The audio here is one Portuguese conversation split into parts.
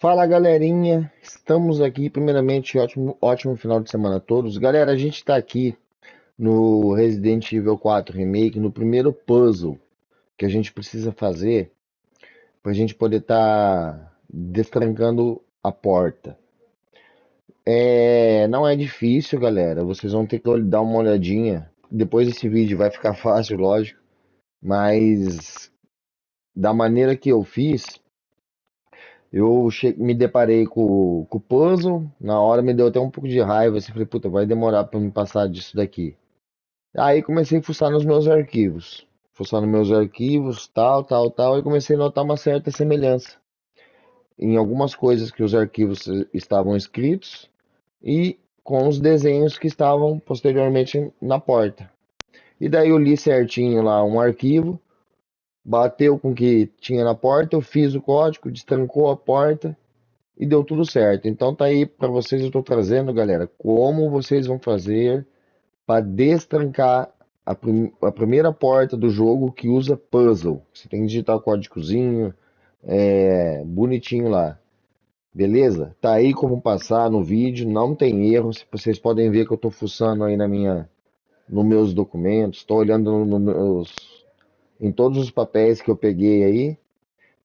Fala galerinha, estamos aqui. Primeiramente, ótimo, ótimo final de semana a todos. Galera, a gente está aqui no Resident Evil 4 Remake, no primeiro puzzle que a gente precisa fazer para a gente poder estar tá destrancando a porta. É, não é difícil, galera. Vocês vão ter que dar uma olhadinha. Depois desse vídeo vai ficar fácil, lógico. Mas da maneira que eu fiz, eu me deparei com, com o puzzle, na hora me deu até um pouco de raiva, assim, falei, puta, vai demorar para me passar disso daqui. Aí comecei a fuçar nos meus arquivos, fuçar nos meus arquivos, tal, tal, tal, e comecei a notar uma certa semelhança em algumas coisas que os arquivos estavam escritos e com os desenhos que estavam posteriormente na porta. E daí eu li certinho lá um arquivo, bateu com o que tinha na porta, eu fiz o código, destrancou a porta e deu tudo certo. Então tá aí para vocês, eu estou trazendo, galera, como vocês vão fazer para destrancar a, prim a, primeira porta do jogo que usa puzzle. Você tem que digitar o códigozinho é, bonitinho lá. Beleza? Tá aí como passar no vídeo, não tem erro. Vocês podem ver que eu estou fuçando aí na minha, nos meus documentos, estou olhando nos meus em todos os papéis que eu peguei aí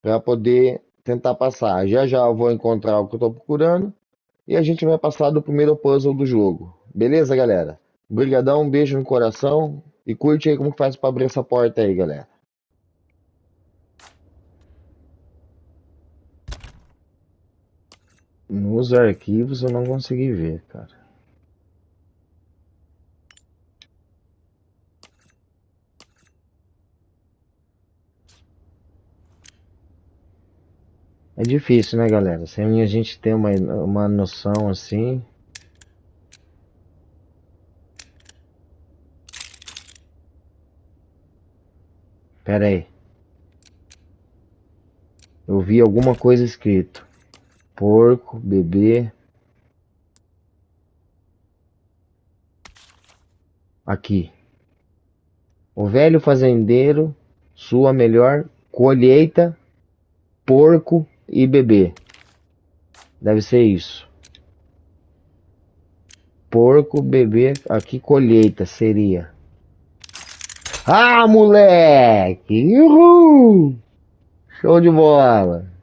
para poder tentar passar. Já já eu vou encontrar o que eu estou procurando e a gente vai passar do primeiro puzzle do jogo. Beleza, galera? Obrigadão, um beijo no coração e curte aí como faz para abrir essa porta aí, galera. Nos arquivos eu não consegui ver, cara. É difícil, né, galera? Sem a gente ter uma, uma noção assim. Pera aí. Eu vi alguma coisa escrito. Porco, bebê. Aqui. O velho fazendeiro, sua melhor colheita, porco, e beber. Deve ser isso. Porco, bebê, aqui colheita seria. Ah, moleque! Uhul! Show de bola!